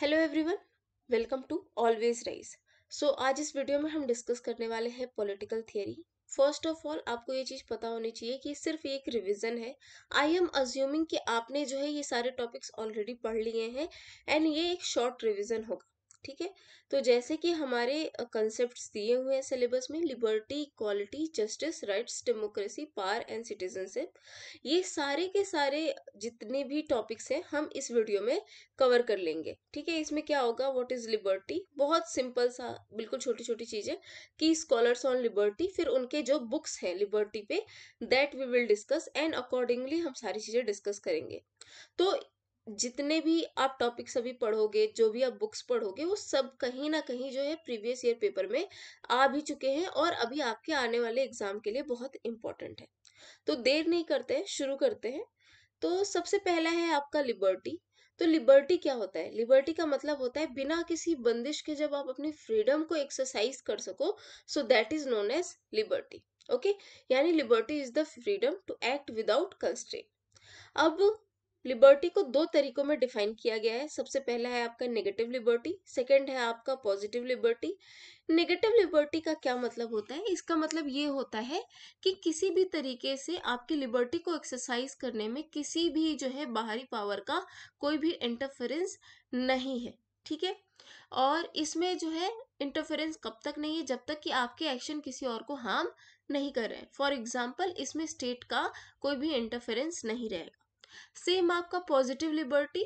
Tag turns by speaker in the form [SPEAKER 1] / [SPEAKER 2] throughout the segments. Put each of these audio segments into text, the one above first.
[SPEAKER 1] Hello everyone welcome to always rise so आज इस video में हम डिस्कस करने वाले हैं political theory first of all आपको ये चीज़ पता होनी चाहिए कि सिर्फ एक रिवीजन है आई एम अज्यूमिंग कि आपने जो है ये सारे टॉपिक्स ऑलरेडी पढ़ लिए हैं एंड ये एक शॉर्ट रिवीजन होगा ठीक है तो जैसे कि हमारे कंसेप्ट दिए हुए हैं सिलेबस में liberty equality justice rights democracy पार एंड सिटीजनशिप ये सारे के सारे जितने भी टॉपिक्स हैं हम इस वीडियो में कवर कर लेंगे ठीक है इसमें क्या होगा व्हाट इज लिबर्टी बहुत सिंपल सा बिल्कुल छोटी छोटी चीजें कि स्कॉलर्स ऑन लिबर्टी फिर उनके जो बुक्स हैं लिबर्टी पे that we will discuss and accordingly हम सारी चीजें डिस्कस करेंगे तो जितने भी आप टॉपिक्स अभी पढ़ोगे जो भी आप बुक्स पढ़ोगे वो सब कहीं ना कहीं जो है प्रीवियस ईयर पेपर में आ भी चुके हैं और अभी आपके आने वाले एग्जाम के लिए बहुत इंपॉर्टेंट है तो देर नहीं करते हैं शुरू करते हैं तो सबसे पहला है आपका लिबर्टी तो लिबर्टी क्या होता है लिबर्टी का मतलब होता है बिना किसी बंदिश के जब आप अपनी फ्रीडम को एक्सरसाइज कर सको so that is known as liberty okay यानी liberty is the freedom to act without constraint अब लिबर्टी को दो तरीकों में डिफाइन किया गया है सबसे पहला है आपका नेगेटिव लिबर्टी सेकंड है आपका पॉजिटिव लिबर्टी नेगेटिव लिबर्टी का क्या मतलब होता है इसका मतलब ये होता है कि किसी भी तरीके से आपकी लिबर्टी को एक्सरसाइज करने में किसी भी जो है बाहरी पावर का कोई भी इंटरफेरेंस नहीं है ठीक है और इसमें जो है इंटरफेरेंस कब तक नहीं है जब तक कि आपके एक्शन किसी और को हार्म नहीं कर रहे हैं फॉर एग्जाम्पल इसमें स्टेट का कोई भी इंटरफेरेंस नहीं रहेगा सेम आपका पॉजिटिव लिबर्टी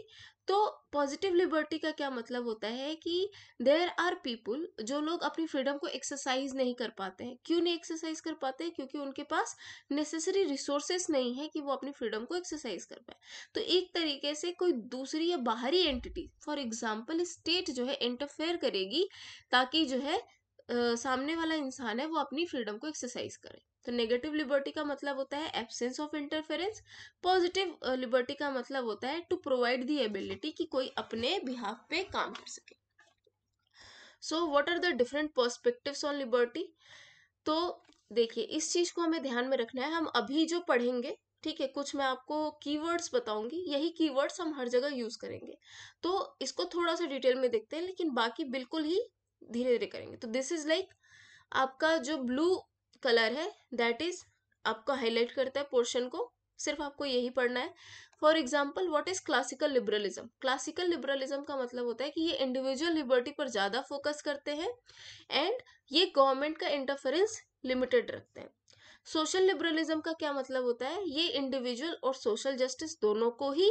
[SPEAKER 1] तो पॉजिटिव लिबर्टी का क्या मतलब होता है कि देर आर पीपुल जो लोग अपनी फ्रीडम को एक्सरसाइज नहीं कर पाते हैं क्यों नहीं एक्सरसाइज कर पाते हैं क्योंकि उनके पास नेसेसरी रिसोर्सेस नहीं है कि वो अपनी फ्रीडम को एक्सरसाइज कर पाए तो एक तरीके से कोई दूसरी या बाहरी एंटिटी फॉर एग्जाम्पल स्टेट जो है इंटरफेयर करेगी ताकि जो है आ, सामने वाला इंसान है वो अपनी फ्रीडम को एक्सरसाइज करे तो नेगेटिव लिबर्टी का मतलब होता है absence of interference positive liberty का मतलब होता है टू प्रोवाइड दी एबिलिटी कि कोई अपने बिहाफ पे काम कर सके so what are the different perspectives on liberty तो देखिए इस चीज़ को हमें ध्यान में रखना है हम अभी जो पढ़ेंगे ठीक है कुछ मैं आपको कीवर्ड्स बताऊंगी यही कीवर्ड्स हम हर जगह यूज़ करेंगे तो इसको थोड़ा सा डिटेल में देखते हैं लेकिन बाकी बिल्कुल ही धीरे धीरे करेंगे तो दिस इज़ लाइक आपका जो ब्लू कलर है दैट इज आपको हाईलाइट करता है पोर्शन को सिर्फ आपको यही पढ़ना है for example what is classical liberalism classical liberalism का मतलब होता है कि ये इंडिविजुअल लिबर्टी पर ज़्यादा फोकस करते हैं एंड ये गवर्नमेंट का इंटरफेरेंस लिमिटेड रखते हैं सोशल लिबरलिज्म का क्या मतलब होता है ये इंडिविजुअल और सोशल जस्टिस दोनों को ही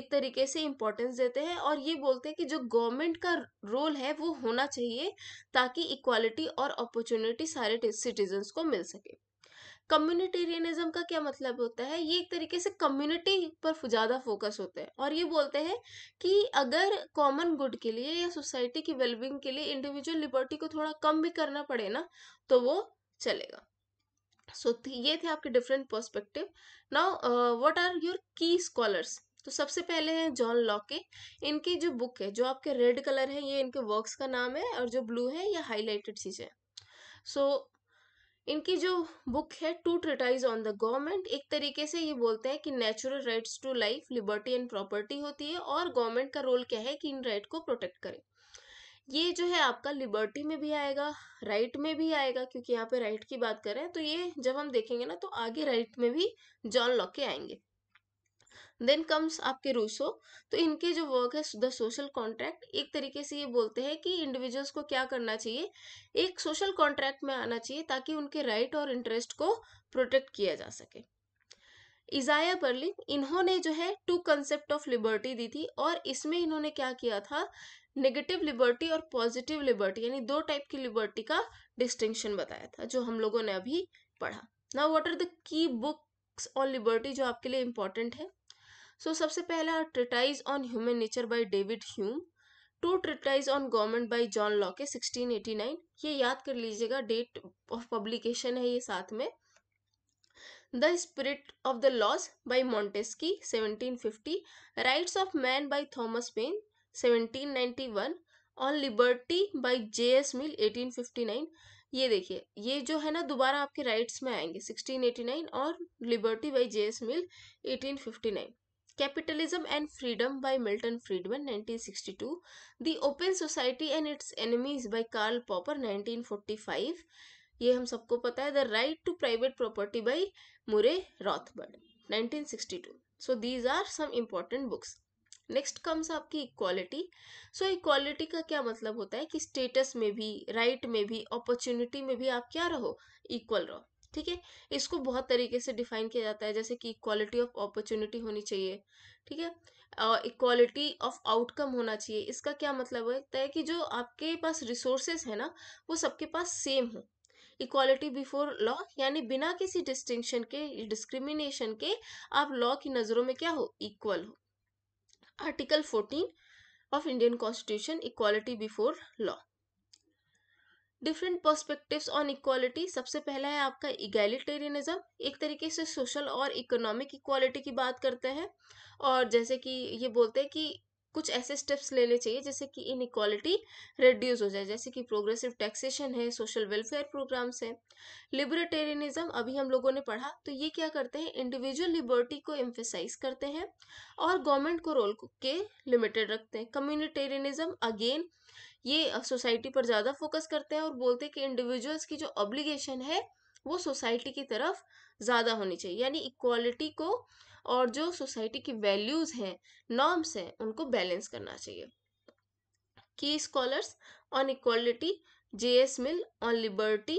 [SPEAKER 1] एक तरीके से इम्पोर्टेंस देते हैं और ये बोलते हैं कि जो गवर्नमेंट का रोल है वो होना चाहिए ताकि इक्वालिटी और अपॉर्चुनिटी सारे सिटीजन्स को मिल सके कम्युनिटेरियनिज्म का क्या मतलब होता है ये एक तरीके से कम्युनिटी पर ज़्यादा फोकस होते हैं और ये बोलते हैं कि अगर कॉमन गुड के लिए या सोसाइटी की वेलबींग के लिए इंडिविजुअल लिबर्टी को थोड़ा कम भी करना पड़े ना तो वो चलेगा सो so, ये थे आपके different perspective now what are your key scholars तो सबसे पहले हैं जॉन लॉके इनकी जो बुक है जो आपके रेड कलर है ये इनके वर्क्स का नाम है और जो ब्लू है ये हाईलाइटेड चीज़ है सो so, इनकी जो बुक है two treatise on the government एक तरीके से ये बोलते हैं कि natural rights to life liberty and property होती है और गवर्नमेंट का रोल क्या है कि इन राइट को प्रोटेक्ट करें ये जो है आपका लिबर्टी में भी आएगा राइट में भी आएगा क्योंकि यहाँ पे राइट की बात करें तो ये जब हम देखेंगे ना तो आगे राइट में भी जॉन के आएंगे देन कम्स आपके रूसो तो इनके जो वर्क है द सोशल कॉन्ट्रैक्ट एक तरीके से ये बोलते हैं कि इंडिविजुअल्स को क्या करना चाहिए एक सोशल कॉन्ट्रैक्ट में आना चाहिए ताकि उनके राइट और इंटरेस्ट को प्रोटेक्ट किया जा सके इजाया बर्लिन इन्होंने जो है टू कंसेप्ट ऑफ लिबर्टी दी थी और इसमें इन्होंने क्या किया था नेगेटिव लिबर्टी और पॉजिटिव लिबर्टी यानी दो टाइप की लिबर्टी का डिस्टिंक्शन बताया था जो हम लोगों ने अभी पढ़ा ना what are the key books on liberty जो आपके लिए इंपॉर्टेंट है सो so, सबसे पहला treatise on human nature by David Hume two treatise on government by John Locke 1689 ये याद कर लीजिएगा डेट ऑफ पब्लिकेशन है ये साथ में the spirit of the laws by Montesquieu fifty rights of man by Thomas Paine 1791 on liberty by J S Mill 1859 ये देखिए ये जो है ना दोबारा आपके राइट्स में आएंगे 1689 और liberty by J S Mill 1859 capitalism and freedom by Milton Friedman 1962, The open society and its enemies by Karl Popper 1945, ये हम सबको पता है the right to private property by Murray Rothbard 1962. So these are some important books next comes आपकी equality so equality का क्या मतलब होता है कि स्टेटस में भी राइट right में भी अपॉर्चुनिटी में भी आप क्या रहो इक्वल रहो ठीक है इसको बहुत तरीके से डिफाइन किया जाता है जैसे कि इक्वालिटी ऑफ अपॉर्चुनिटी होनी चाहिए ठीक है इक्वालिटी ऑफ आउटकम होना चाहिए इसका क्या मतलब होता है कि जो आपके पास रिसोर्सेज है ना वो सबके पास सेम हो इक्वालिटी बिफोर लॉ यानी बिना किसी डिस्टिंक्शन के डिस्क्रिमिनेशन के आप लॉ की नज़रों में क्या हो इक्वल हो article 14 of Indian constitution equality before law different perspective on equality सबसे पहला है आपका इगैलिटेरियनिज्म एक तरीके से सोशल और इकोनॉमिक इक्वालिटी की बात करते हैं और जैसे कि ये बोलते हैं कि कुछ ऐसे स्टेप्स लेने चाहिए जैसे कि इक्वालिटी रिड्यूस हो जाए जैसे कि प्रोग्रेसिव टैक्सेशन है सोशल वेलफेयर प्रोग्राम्स है लिबरेटेरियनिज्म अभी हम लोगों ने पढ़ा तो ये क्या करते हैं इंडिविजुअल लिबर्टी को एम्फेसाइज करते हैं और गवर्नमेंट को रोल के लिमिटेड रखते हैं कम्युनिटेरियनिज्म अगेन ये सोसाइटी पर ज़्यादा फोकस करते हैं और बोलते हैं कि इंडिविजुअल्स की जो ऑब्लिगेशन है वो सोसाइटी की तरफ ज़्यादा होनी चाहिए यानी इक्वालिटी को और जो सोसाइटी की वैल्यूज हैं नॉर्म्स हैं उनको बैलेंस करना चाहिए की scholars on equality J S Mill on liberty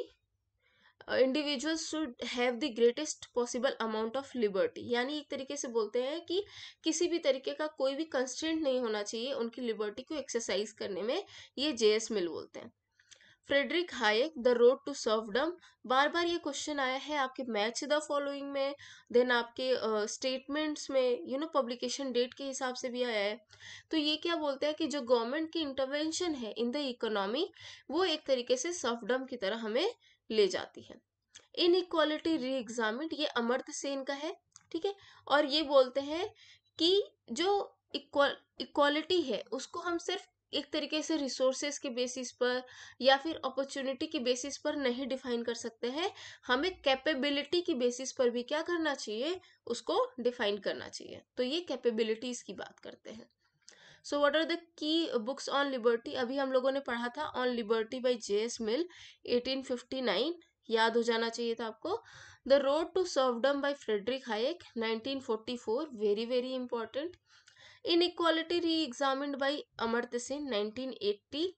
[SPEAKER 1] individual should have the greatest possible amount of liberty यानी एक तरीके से बोलते हैं कि किसी भी तरीके का कोई भी कंस्टेंट नहीं होना चाहिए उनकी लिबर्टी को एक्सरसाइज करने में ये जे एस मिल बोलते हैं Friedrich Hayek the road to serfdom बार बार ये क्वेश्चन आया है आपके मैच द फॉलोइंग में देन आपके स्टेटमेंट्स uh, में यू नो पब्लिकेशन डेट के हिसाब से भी आया है तो ये क्या बोलते हैं कि जो गवर्नमेंट की इंटरवेंशन है इन द इकोनॉमी वो एक तरीके से सर्वडम की तरह हमें ले जाती है इन इक्वालिटी री एग्जामिट ये अमर्थ सेन का है ठीक है और ये बोलते हैं कि जो इक्वालिटी है उसको हम सिर्फ एक तरीके से रिसोर्सेज के बेसिस पर या फिर अपॉर्चुनिटी के बेसिस पर नहीं डिफाइन कर सकते हैं हमें कैपेबिलिटी की बेसिस पर भी क्या करना चाहिए उसको डिफाइन करना चाहिए तो ये कैपेबिलिटीज की बात करते हैं so what are the key books on liberty अभी हम लोगों ने पढ़ा था on liberty by J S Mill nine याद हो जाना चाहिए था आपको the road to serfdom by Friedrich Hayek four very very important Inequality Re-examined by Amartya Sen, 1980.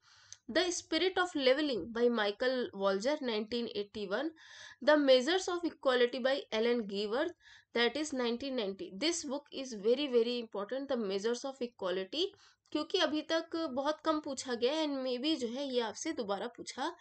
[SPEAKER 1] The Spirit of Leveling by Michael Walzer, 1981. The Measures of Equality by Ellen Gieworth, that is 1990. This book is very very important. The Measures of Equality क्योंकि अभी तक बहुत कम पूछा गया and may be जो है ये आपसे दोबारा पूछा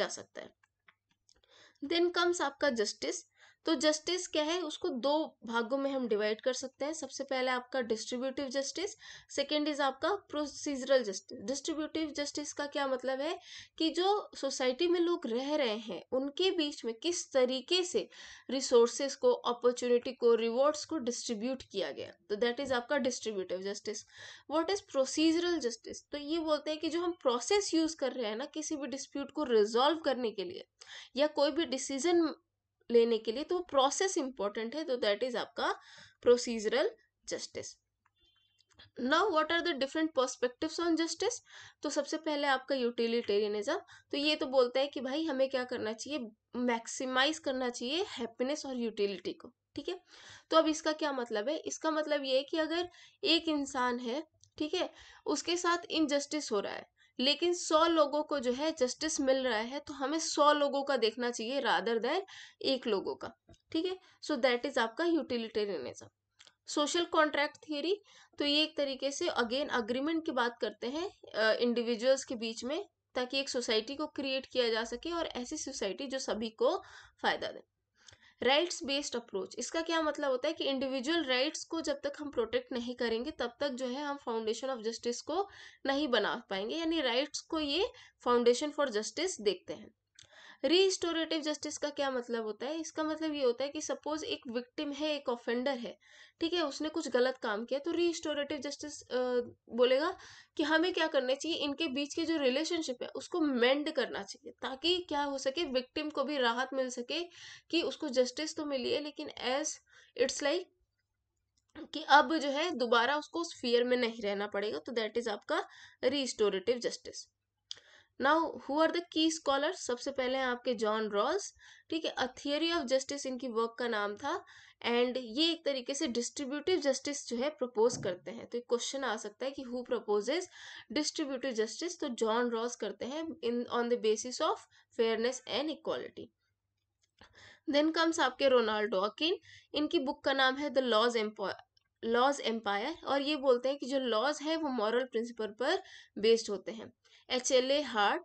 [SPEAKER 1] जा सकता है देन कम्स आपका जस्टिस तो जस्टिस क्या है उसको दो भागों में हम डिवाइड कर सकते हैं सबसे पहले आपका डिस्ट्रीब्यूटिव जस्टिस सेकेंड इज आपका प्रोसीजरल जस्टिस डिस्ट्रीब्यूटिव जस्टिस का क्या मतलब है कि जो सोसाइटी में लोग रह रहे हैं उनके बीच में किस तरीके से रिसोर्सेस को अपॉर्चुनिटी को रिवॉर्ड्स को डिस्ट्रीब्यूट किया गया तो दैट इज आपका distributive justice what is procedural justice तो ये बोलते हैं कि जो हम प्रोसेस यूज कर रहे हैं ना किसी भी डिस्प्यूट को रिजॉल्व करने के लिए या कोई भी डिसीजन लेने के लिए तो प्रोसेस इंपॉर्टेंट है तो दैट इज आपका procedural justice now what are the different perspectives on justice तो सबसे पहले आपका यूटिलिटेरियनिज्म तो ये तो बोलता है कि भाई हमें क्या करना चाहिए मैक्सिमाइज करना चाहिए हैप्पीनेस और यूटिलिटी को ठीक है तो अब इसका क्या मतलब है इसका मतलब ये है कि अगर एक इंसान है ठीक है उसके साथ इनजस्टिस हो रहा है लेकिन सौ लोगों को जो है जस्टिस मिल रहा है तो हमें सौ लोगों का देखना चाहिए रादर देन एक लोगों का ठीक है सो दैट इज आपका यूटिलिटेरियनिज्म सोशल कॉन्ट्रैक्ट थियरी तो ये एक तरीके से अगेन अग्रीमेंट की बात करते हैं इंडिविजुअल्स के बीच में ताकि एक सोसाइटी को क्रिएट किया जा सके और ऐसी सोसाइटी जो सभी को फायदा दे राइट्स बेस्ड अप्रोच इसका क्या मतलब होता है कि इंडिविजुअल राइट्स को जब तक हम प्रोटेक्ट नहीं करेंगे तब तक जो है हम फाउंडेशन ऑफ जस्टिस को नहीं बना पाएंगे यानी राइट्स को ये फाउंडेशन फॉर जस्टिस देखते हैं रिस्टोरेटिव जस्टिस का क्या मतलब होता है इसका मतलब ये होता है कि सपोज एक विक्टिम है एक ऑफेंडर है ठीक है उसने कुछ गलत काम किया तो रिस्टोरेटिव जस्टिस बोलेगा कि हमें क्या करना चाहिए इनके बीच के जो रिलेशनशिप है उसको मेंड करना चाहिए ताकि क्या हो सके विक्टिम को भी राहत मिल सके कि उसको जस्टिस तो मिली है लेकिन एज इट्स लाइक कि अब जो है दोबारा उसको उस फियर में नहीं रहना पड़ेगा तो दैट इज आपका restorative justice now who are the key scholar सबसे पहले हैं आपके जॉन रॉल्स ठीक है अ थियरी ऑफ जस्टिस इनकी वर्क का नाम था एंड ये एक तरीके से डिस्ट्रीब्यूटिव जस्टिस जो है प्रपोज करते हैं तो एक क्वेश्चन आ सकता है कि हु प्रपोजेज डिस्ट्रीब्यूटिव जस्टिस तो जॉन रॉल्स करते हैं in on the basis of fairness and equality then comes आपके रोनाल्डो अकिन इनकी बुक का नाम है द लॉज लॉज एम्पायर और ये बोलते हैं कि जो लॉज है वो मॉरल प्रिंसिपल पर बेस्ड होते हैं एच एल ए हार्ट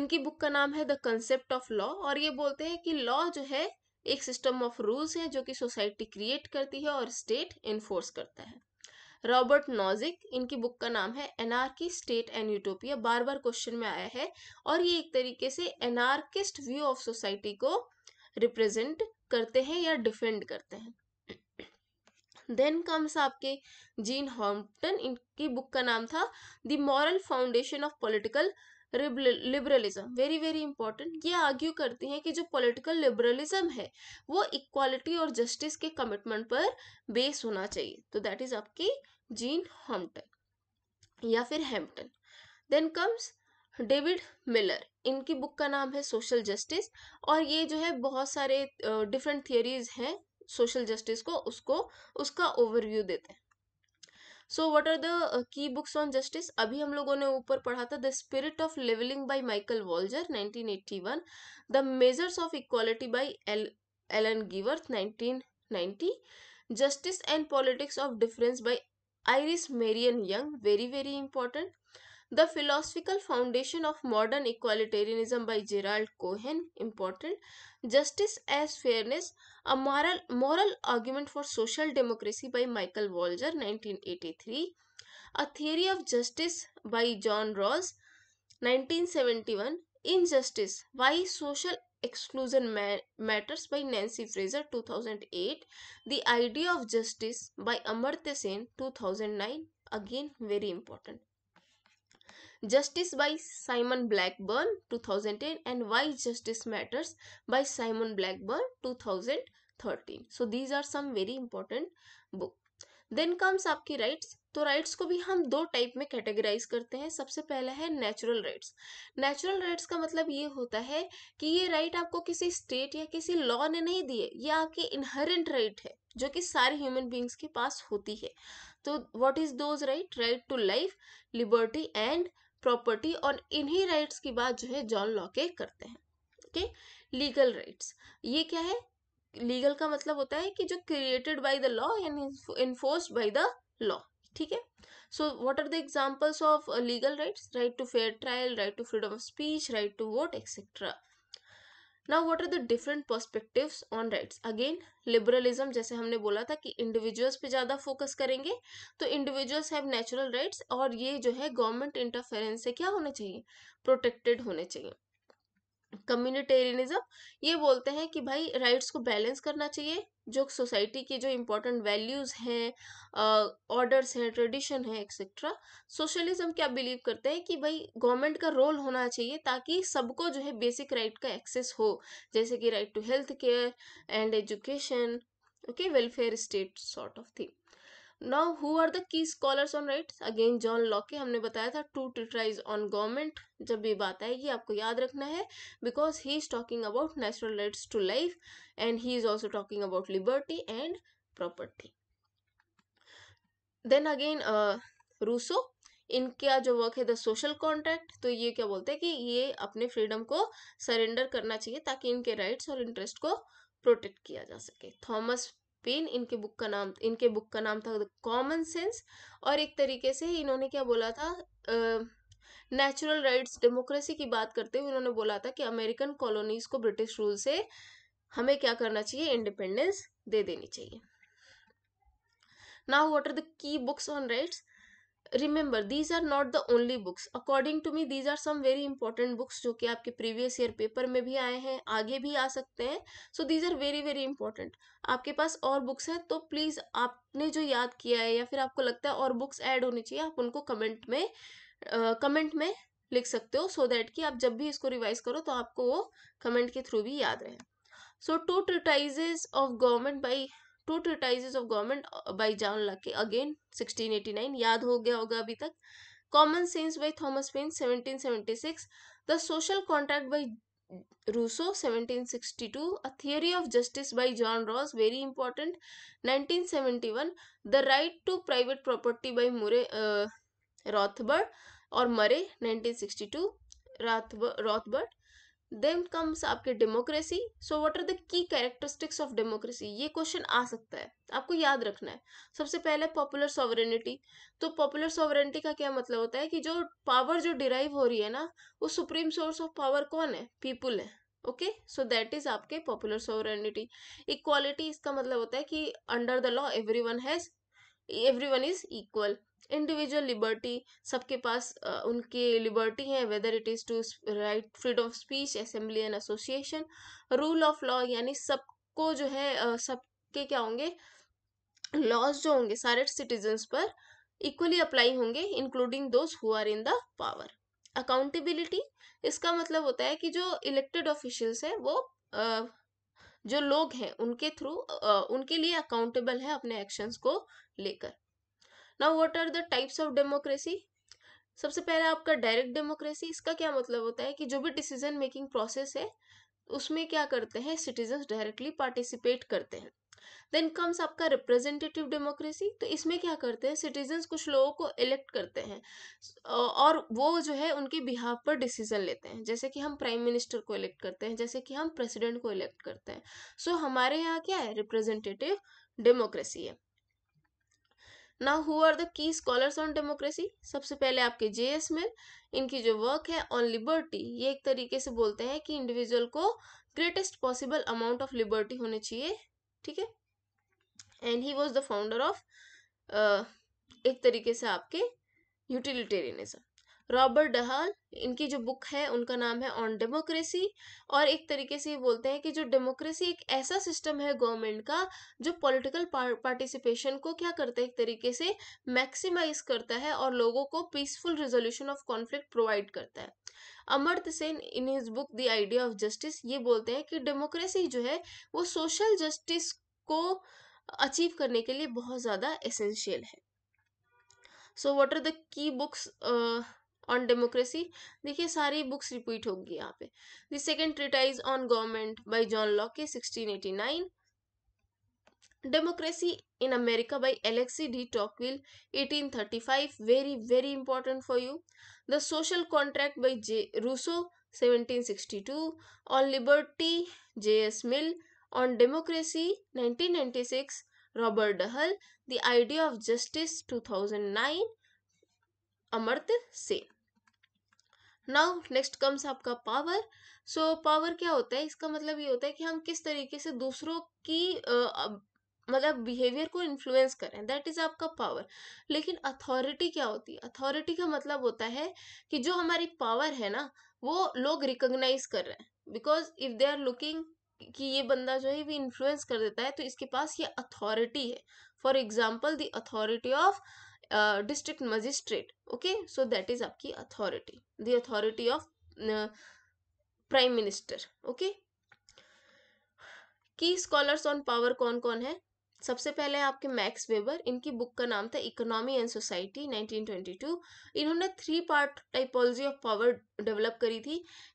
[SPEAKER 1] इनकी बुक का नाम है द कंसेप्ट ऑफ लॉ और ये बोलते हैं कि लॉ जो है एक सिस्टम ऑफ रूल्स है जो कि सोसाइटी क्रिएट करती है और स्टेट इन्फोर्स करता है रॉबर्ट नॉजिक इनकी बुक का नाम है एनार्की स्टेट एंड यूटोपिया बार बार क्वेश्चन में आया है और ये एक तरीके से एनआरकिस्ट व्यू ऑफ सोसाइटी को रिप्रेजेंट करते हैं या डिफेंड करते हैं देन कम्स आपके जीन हॉम्पटन इनकी बुक का नाम था the moral foundation of political liberalism very very important ये आर्ग्यू करती हैं कि जो पॉलिटिकल लिबरलिज्म है वो इक्वालिटी और जस्टिस के कमिटमेंट पर बेस होना चाहिए तो दैट इज आपकी जीन हॉम्पटन या फिर Hempton then comes David Miller इनकी बुक का नाम है सोशल जस्टिस और ये जो है बहुत सारे डिफरेंट थियोरीज हैं सोशल जस्टिस को उसको उसका ओवरव्यू देते हैं so what are the key books on justice अभी हम लोगों ने ऊपर पढ़ा था the spirit of levelling by Michael Walzer 1981 the measures of equality by Alan Gewirth 1990 justice and politics of difference by Iris Marion Young very very important The Philosophical Foundation of Modern Equalitarianism by Gerald Cohen, important. Justice as Fairness, a moral, moral argument for social democracy by Michael Walzer, 1983. A Theory of Justice by John Rawls, 1971. Injustice, Why Social Exclusion Matters by Nancy Fraser 2008, The Idea of Justice by Amartya Sen 2009, again very important. Thousand ten and Blackburn 2010 matters by Simon Blackburn two thousand 2013. So these are some very important book then comes आपकी rights तो rights को भी हम दो type में categorise करते हैं सबसे पहला है नेचुरल राइट्स नेचुरल राइट्स का मतलब ये होता है कि ये राइट आपको किसी स्टेट या किसी लॉ ने नहीं दिए ये आपकी इनहरेंट राइट है जो कि सारे ह्यूमन बींग्स के पास होती है तो what is those right right to life liberty and property और इन्हीं राइट्स की बात जो है जॉन लॉके करते हैं ओके लीगल राइट्स ये क्या है लीगल का मतलब होता है कि जो created by the law and enforced by the law ठीक है so what are the examples of legal rights right to fair trial right to freedom of speech right to vote etcetera now what are the different perspectives on rights again liberalism जैसे हमने बोला था कि individuals पे ज़्यादा focus करेंगे तो individuals have natural rights और ये जो है गवर्नमेंट इंटरफेरेंस से क्या होने चाहिए प्रोटेक्टेड होने चाहिए कम्युनिटेरियनिज्म ये बोलते हैं कि भाई राइट्स को बैलेंस करना चाहिए जो सोसाइटी की जो इम्पोर्टेंट वैल्यूज़ हैं ऑर्डर्स हैं ट्रेडिशन है एक्सेट्रा सोशलिज्म क्या बिलीव करते हैं कि भाई गवर्नमेंट का रोल होना चाहिए ताकि सबको जो है बेसिक राइट का एक्सेस हो जैसे कि right to health care and education okay welfare state sort of thing now who are the key scholars on right again John Locke हमने बताया था टू ट्रिटराइज ऑन गवर्नमेंट जब भी बात आएगी आपको याद रखना है because he is talking about natural rights to life and he is also talking about liberty and property then again Rousseau इनका जो वर्क है द सोशल कॉन्ट्रैक्ट तो ये क्या बोलते हैं कि ये अपने फ्रीडम को सरेंडर करना चाहिए ताकि इनके राइट्स और इंटरेस्ट को प्रोटेक्ट किया जा सके थॉमस पेन इनके बुक का नाम इनके बुक का नाम था कॉमन सेंस और एक तरीके से इन्होंने क्या बोला था नेचुरल राइट्स डेमोक्रेसी की बात करते हुए इन्होंने बोला था कि अमेरिकन कॉलोनीज को ब्रिटिश रूल से हमें क्या करना चाहिए इंडिपेंडेंस दे देनी चाहिए now what are the key books on rights remember these are not the only books according to me these are some very important books जो कि आपके प्रीवियस ईयर पेपर में भी आए हैं आगे भी आ सकते हैं so these are very very important आपके पास और बुक्स हैं तो प्लीज आपने जो याद किया है या फिर आपको लगता है और बुक्स ऐड होनी चाहिए आप उनको कमेंट में कमेंट uh, में लिख सकते हो सो so दैट कि आप जब भी इसको रिवाइज करो तो आपको वो कमेंट के थ्रू भी याद रहे so two treatises of government by two treatises of government by John Locke again 1689 याद हो गया होगा अभी तक common sense by Thomas Paine 1776 the social contract by Rousseau 1762 a theory of justice by John Rawls very important 1971 the right to private property by Murray Rothbard और Murray 1962 Rothbard then comes आपके democracy so what are the key characteristics of democracy ये question आ सकता है आपको याद रखना है सबसे पहले पॉपुलर सॉवरेनिटी तो पॉपुलर सॉवरेनिटी का क्या मतलब होता है कि जो पावर जो डिराइव हो रही है ना वो सुप्रीम सोर्स ऑफ पावर कौन है पीपुल है ओके सो दैट इज आपके पॉपुलर सॉवरेनिटी इक्वालिटी इसका मतलब होता है कि under the law every one has every one is equal individual liberty सबके पास उनके लिबर्टी है whether it is to right freedom of speech assembly and association rule of law यानी सबको जो है सबके क्या होंगे लॉज जो होंगे सारे सिटीजन्स पर इक्वली अप्लाई होंगे including those who are in the power accountability इसका मतलब होता है कि जो इलेक्टेड ऑफिशियल्स है वो uh, जो लोग हैं उनके थ्रू उनके लिए अकाउंटेबल है अपने एक्शंस को लेकर now what are the types of democracy सबसे पहले आपका डायरेक्ट डेमोक्रेसी इसका क्या मतलब होता है कि जो भी डिसीजन मेकिंग प्रोसेस है उसमें क्या करते हैं सिटीजन डायरेक्टली पार्टिसिपेट करते हैं देन कम्स आपका रिप्रेजेंटेटिव डेमोक्रेसी तो इसमें क्या करते हैं सिटीजन्स कुछ लोगों को इलेक्ट करते हैं और वो जो है उनके बिहाफ पर डिसीजन लेते हैं जैसे कि हम प्राइम मिनिस्टर को इलेक्ट करते हैं जैसे कि हम प्रेसिडेंट को इलेक्ट करते हैं सो so, हमारे यहाँ क्या है रिप्रेजेंटेटिव डेमोक्रेसी है now who are the key scholars on democracy सबसे पहले आपके जे एस मिल इनकी जो वर्क है ऑन लिबर्टी ये एक तरीके से बोलते हैं कि इंडिविजुअल को greatest possible amount of liberty होनी चाहिए ठीक है and he was the founder of एक तरीके से आपके यूटिलिटेरियनिज्म रॉबर्ट डहाल इनकी जो बुक है उनका नाम है ऑन डेमोक्रेसी और एक तरीके से ये बोलते हैं कि जो डेमोक्रेसी एक ऐसा सिस्टम है गवर्नमेंट का जो पॉलिटिकल पार्टिसिपेशन को क्या करता है एक तरीके से मैक्सिमाइज करता है और लोगों को peaceful resolution of conflict provide करता है Amartya Sen in his book the idea of justice ये बोलते हैं कि डेमोक्रेसी जो है वो सोशल जस्टिस को अचीव करने के लिए बहुत ज़्यादा एसेंशियल है so what are the key books on democracy देखिए सारी बुक्स रिपीट होगी यहाँ पे the second treatise on government by John Locke sixteen eighty nine Democracy in America by Alexis de Tocqueville, 1835, very, very important for you. The Social Contract by J. Rousseau, 1762. On Liberty, J.S. Mill. On Democracy, 1996, Robert Dahl. The Idea of Justice, 2009, Amartya Sen. Now next comes आपका power so power क्या होता है इसका मतलब ये होता है कि हम किस तरीके से दूसरों की मतलब बिहेवियर को इन्फ्लुएंस करें दैट इज आपका पावर लेकिन अथॉरिटी क्या होती है अथॉरिटी का मतलब होता है कि जो हमारी पावर है ना वो लोग रिकोगनाइज कर रहे हैं because if they are looking कि ये बंदा जो है वो इन्फ्लुएंस कर देता है तो इसके पास ये अथॉरिटी है for example the authority of district magistrate okay so that is आपकी authority the authority of prime minister okay key scholars on power कौन कौन है सबसे पहले आपके मैक्स वेबर इनकी बुक का नाम था इकोनॉमी एंड सोसाइटी 1922 इन्होंने three part typology of power develop करी थी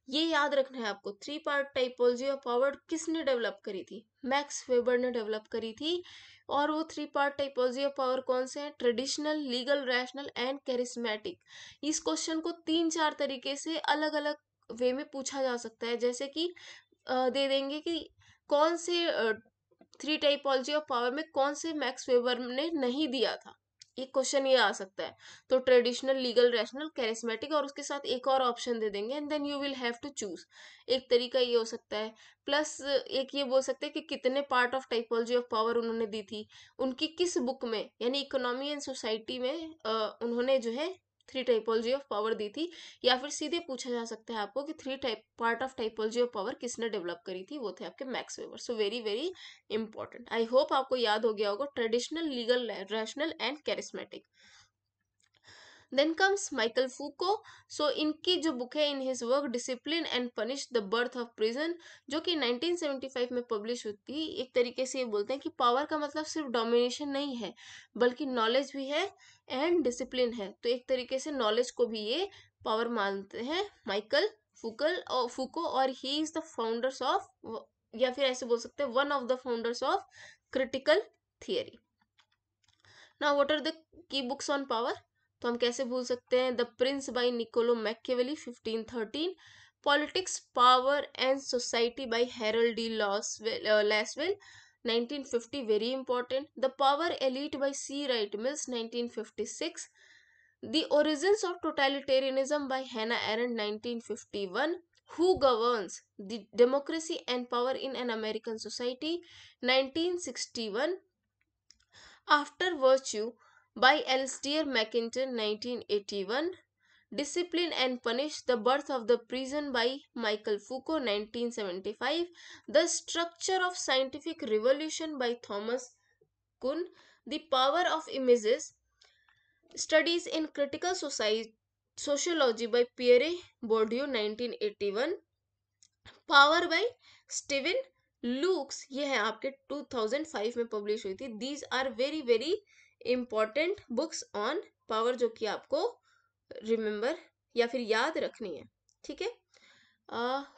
[SPEAKER 1] ये याद रखना है आपको three part typology of power किसने डेवलप करी थी मैक्स वेबर ने डेवलप करी थी और वो three part typology of power कौन से हैं traditional legal rational and charismatic इस क्वेश्चन को तीन चार तरीके से अलग अलग वे में पूछा जा सकता है जैसे कि दे देंगे कि कौन से थ्री टाइपोलॉजी ऑफ पावर में कौन से मैक्स वेबर ने नहीं दिया था एक क्वेश्चन ये आ सकता है तो ट्रेडिशनल लीगल रैशनल कैरिस्मेटिक और उसके साथ एक और ऑप्शन दे देंगे and then you will have to choose एक तरीका ये हो सकता है प्लस एक ये बोल सकते हैं कि कितने part of typology of power उन्होंने दी थी उनकी किस बुक में यानी इकोनॉमी एंड सोसाइटी में उन्होंने जो है थ्री टाइपोलॉजी ऑफ पावर दी थी या फिर सीधे पूछा जा सकता है आपको कि three type part of typology of power किसने डेवलप करी थी वो थे आपके Max Weber so very very important I hope आपको याद हो गया होगा traditional legal rational and charismatic then comes Michel Foucault so इनकी जो बुक है in his work discipline and punish the birth of prison जो कि 1975 में पब्लिश हुई थी एक तरीके से ये बोलते हैं कि पावर का मतलब सिर्फ डोमिनेशन नहीं है बल्कि नॉलेज भी है एंड डिसिप्लिन है तो एक तरीके से नॉलेज को भी ये पावर मानते हैं माइकल फूकल और फूको और he is the founders of या फिर ऐसे बोल सकते हैं one of the founders of critical theory ना what are the key books on power तो हम कैसे भूल सकते हैं the prince by Niccolo Machiavelli fifteen thirteen politics power and society by Harold Lasswell 1950 very important the power elite by C Wright Mills 1956 the origin of totalitarianism by Hannah एर 1951 who governs the democracy and power in an American society nineteen sixty one after virtue by Alistair McIntyre 1981, Discipline and Punish The Birth of the Prison by Michael Foucault 1975, The Structure of Scientific Revolution by Thomas Kuhn, The Power of Images, Studies in Critical Society, Sociology by Pierre Bourdieu 1981, power by Steven Lukes ये है आपके 2005 में publish हुई थी these are very very important books on power जो कि आपको remember या फिर याद रखनी है ठीक है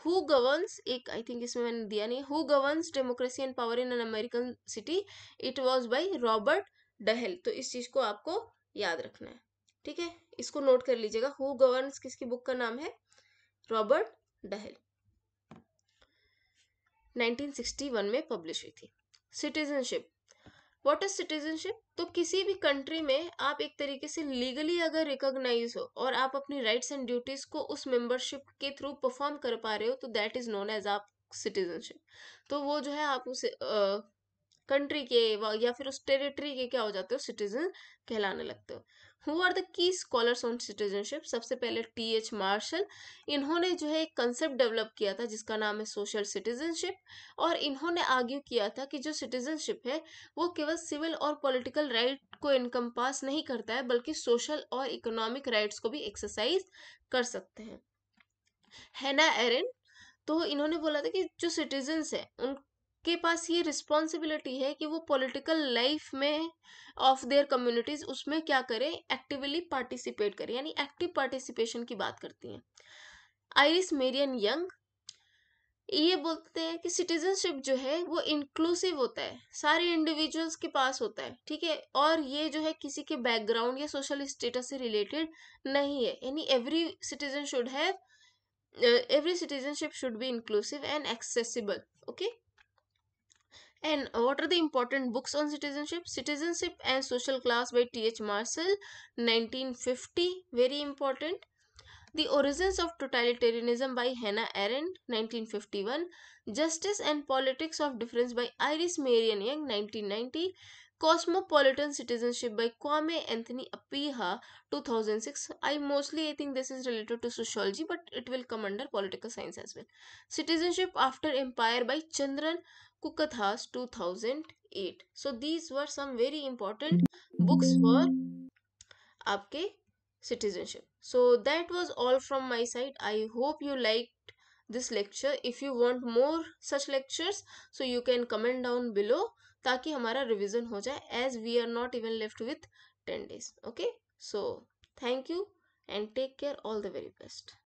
[SPEAKER 1] हु गवर्नस एक आई थिंक इसमें मैंने दिया नहीं who governs democracy and power in an American city it was by Robert Dahl तो इस चीज को आपको याद रखना है ठीक है इसको नोट कर लीजिएगा हु गवर्नस किसकी बुक का नाम है रॉबर्ट डहल 1961 में पब्लिश हुई थी सिटीजनशिप वॉट इज सिटीजनशिप तो किसी भी कंट्री में आप एक तरीके से लीगली अगर रिकॉग्नाइज हो और आप अपनी राइट्स एंड ड्यूटीज को उस मेंबरशिप के थ्रू परफॉर्म कर पा रहे हो तो दैट इज नोन एज आप सिटीजनशिप तो वो जो है आप उस कंट्री के या फिर उस टेरिटरी के क्या हो जाते हो सिटीजन कहलाने लगते हो who are the key scholars on citizenship सबसे पहले टी एच मार्शल इन्होंने जो है एक कंसेप्ट डेवलप किया था जिसका नाम है सोशल सिटीजनशिप और इन्होंने आर्ग्यू किया था कि जो सिटीजनशिप है वो केवल सिविल और पॉलिटिकल राइट को इनकम पास नहीं करता है बल्कि सोशल और इकोनॉमिक राइट्स को भी एक्सरसाइज कर सकते हैं हैना एरिन तो इन्होंने बोला था कि जो सिटीजन्स हैं उन के पास ये रिस्पॉन्सिबिलिटी है कि वो पॉलिटिकल लाइफ में ऑफ देयर कम्युनिटीज उसमें क्या करें एक्टिवली पार्टिसिपेट करें यानी एक्टिव पार्टिसिपेशन की बात करती हैं आइरिस मेरियन यंग ये बोलते हैं कि सिटीजनशिप जो है वो इंक्लूसिव होता है सारे इंडिविजुअल्स के पास होता है ठीक है और ये जो है किसी के बैकग्राउंड या सोशल स्टेटस से रिलेटेड नहीं है यानी every citizen should have every citizenship should be inclusive and accessible okay And what are the important books on citizenship? Citizenship and Social Class by T.H. Marshall, 1950, very important. The Origins of Totalitarianism by Hannah Arendt, 1951. Justice and Politics of Difference by Iris Marion Young, 1990. Cosmopolitan Citizenship by Kwame Anthony Apiha, 2006. I mostly I think this is related to sociology, but it will come under political science as well. Citizenship After Empire by Chandran Kukathas, 2008. So these were some very important books for आपके citizenship. So that was all from my side. I hope you liked this lecture. If you want more such lectures, so you can comment down below. ताकि हमारा revision हो जाए as we are not even left with ten days okay so thank you and take care all the very best